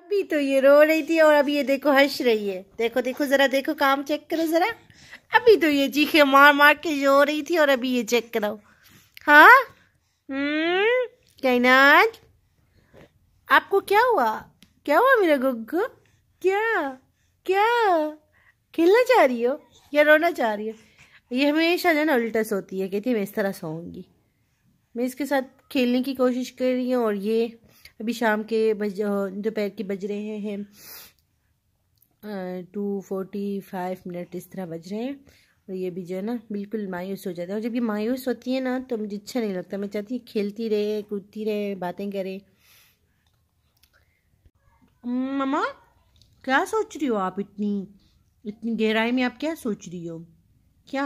अभी तो ये रो रही थी और अभी ये देखो हंस रही है देखो देखो जरा देखो काम चेक करो जरा अभी तो ये चीखे मार मार के रो रही थी और अभी ये चेक कराओ हाँ हम्म? कैनाज आपको क्या हुआ क्या हुआ मेरा गुग्गू क्या क्या खेलना चाह रही हो या रोना चाह रही हो ये हमेशा जो ना उल्टा सोती है कहती मैं इस तरह सोऊंगी मैं इसके साथ खेलने की कोशिश कर रही हूँ और ये अभी शाम के बज दोपहर के बज रहे हैं टू फोर्टी फाइव मिनट इस तरह बज रहे हैं और ये भी जो है ना बिल्कुल मायूस हो जाता है और जब ये मायूस होती है ना तो मुझे अच्छा नहीं लगता मैं चाहती खेलती रहे कूदती रहे बातें करें ममा क्या सोच रही हो आप इतनी इतनी गहराई में आप क्या सोच रही हो क्या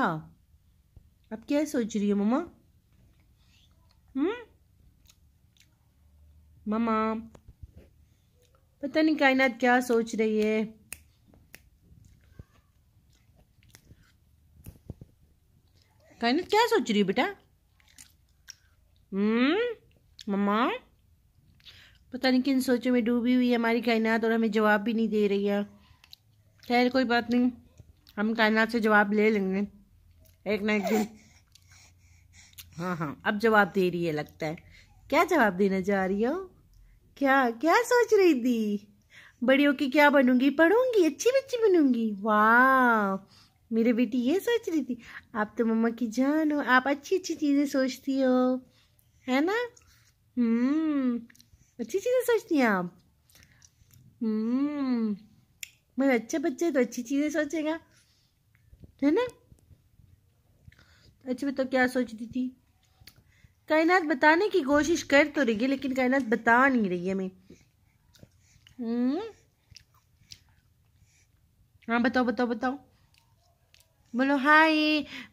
आप क्या सोच रही हो ममा ममा hmm? पता नहीं कायनात क्या सोच रही है कायनात क्या सोच रही है बेटा हम्म hmm? मम्मा पता नहीं किन सोचों में डूबी हुई है हमारी कायनात और हमें जवाब भी नहीं दे रही है खैर कोई बात नहीं हम कायनात से जवाब ले लेंगे एक ना एक दिन हाँ हाँ अब जवाब दे रही है लगता है क्या जवाब देने जा रही हो क्या क्या सोच रही थी बड़ी होके क्या बनूंगी पढ़ूंगी अच्छी बच्ची बनूंगी वाह मेरी बेटी ये सोच रही थी आप तो मम्मा की जान हो आप अच्छी अच्छी चीज़ें सोचती हो है ना हम्म अच्छी चीज़ें सोचती हैं आप हम्म, मेरा अच्छा बच्चा है तो अच्छी चीज़ें सोचेगा है ना अच्छा तो क्या सोचती थी कायनात बताने की कोशिश कर तो रही है लेकिन कायनात बता नहीं रही है हमें हम्म? हाँ बताओ बताओ बताओ बोलो हाय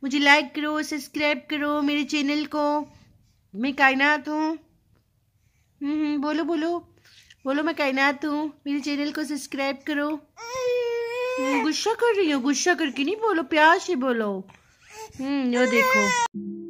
मुझे लाइक करो सब्सक्राइब करो मेरे चैनल को मैं कायनात हूँ हम्म, हम्म, बोलो बोलो बोलो मैं कायनात हूँ मेरे चैनल को सब्सक्राइब करो गुस्सा कर रही हो गुस्सा करके नहीं बोलो प्यार से बोलो हम्म यो देखो